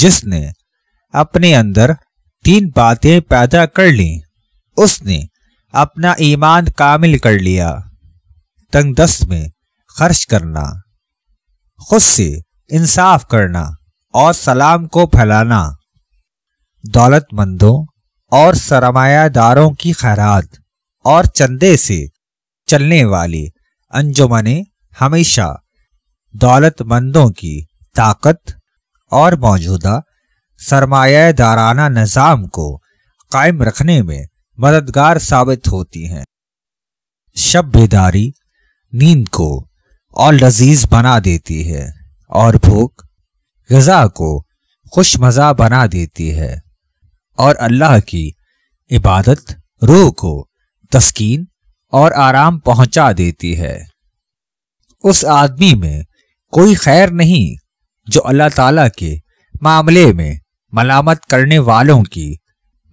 जिसने अपने अंदर तीन बातें पैदा कर ली उसने अपना ईमान कामिल कर लिया तंगदस में खर्च करना खुद से इंसाफ करना और सलाम को फैलाना दौलतमंदों और सरमायादारों की खैरात और चंदे से चलने वाली अंजुमने हमेशा दौलतमंदों की ताकत और मौजूदा सरमायादाराना निज़ाम को कायम रखने में मददगार साबित होती हैं शब बेदारी नींद को और लजीज बना देती है और भूख गज़ा को खुश मज़ा बना देती है और अल्लाह की इबादत रूह को तस्कीन और आराम पहुंचा देती है उस आदमी में कोई खैर नहीं जो अल्लाह ताला के मामले में मलामत करने वालों की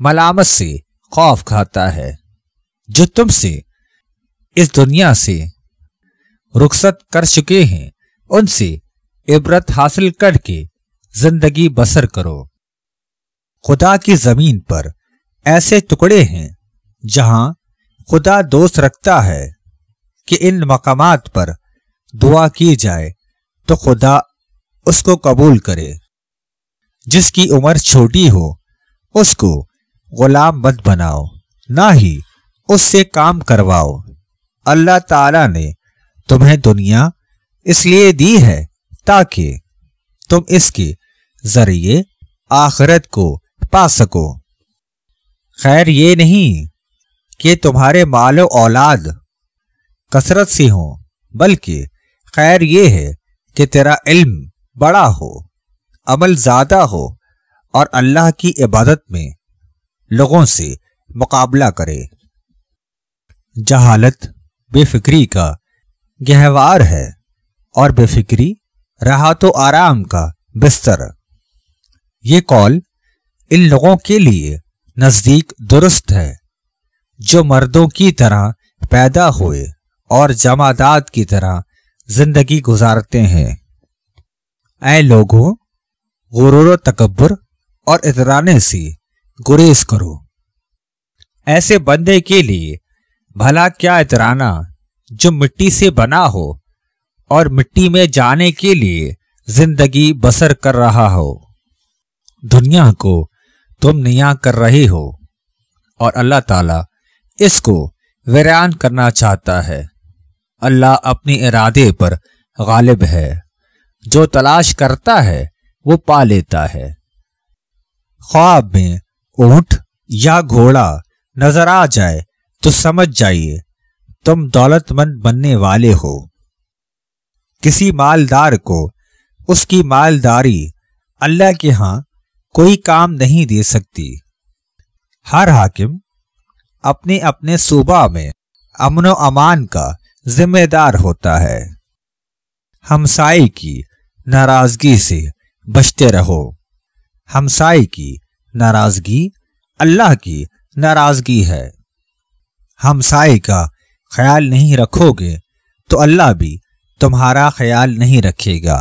मलामत से खौफ खाता है जो तुमसे इस दुनिया से रुखसत कर चुके हैं उनसे इबरत हासिल करके जिंदगी बसर करो खुदा की जमीन पर ऐसे टुकड़े हैं जहां खुदा दोस्त रखता है कि इन मकामात पर दुआ की जाए तो खुदा उसको कबूल करे जिसकी उम्र छोटी हो उसको गुलाम मत बनाओ ना ही उससे काम करवाओ अल्लाह ताला ने तुम्हें दुनिया इसलिए दी है ताकि तुम इसके जरिए आखरत को पा सको खैर ये नहीं कि तुम्हारे माल औलाद कसरत से हो बल्कि खैर ये है कि तेरा इल्म बड़ा हो अमल ज़्यादा हो और अल्लाह की इबादत में लोगों से मुकाबला करे जहालत बेफिक्री का गहवार है और बेफिक्री रहा तो आराम का बिस्तर ये कॉल इन लोगों के लिए नज़दीक दुरुस्त है जो मर्दों की तरह पैदा हुए और जमादात की तरह जिंदगी गुजारते हैं ऐ लोगों गुरूर तकबर और इतराने से गुरेज करो ऐसे बंदे के लिए भला क्या इतराना जो मिट्टी से बना हो और मिट्टी में जाने के लिए जिंदगी बसर कर रहा हो दुनिया को तुम निया कर रहे हो और अल्लाह ताला इसको वरान करना चाहता है अल्लाह अपने इरादे पर गालिब है जो तलाश करता है वो पा लेता है ख्वाब में ऊंट या घोड़ा नजर आ जाए तो समझ जाइए तुम दौलतमंद बनने वाले हो किसी मालदार को उसकी मालदारी अल्लाह के यहां कोई काम नहीं दे सकती हर हाकिम अपने अपने सूबा में अमनो अमान का जिम्मेदार होता है हमसाई की नाराज़गी से बचते रहो हमसाई की नाराज़गी अल्लाह की नाराज़गी है हमसाए का ख्याल नहीं रखोगे तो अल्लाह भी तुम्हारा ख्याल नहीं रखेगा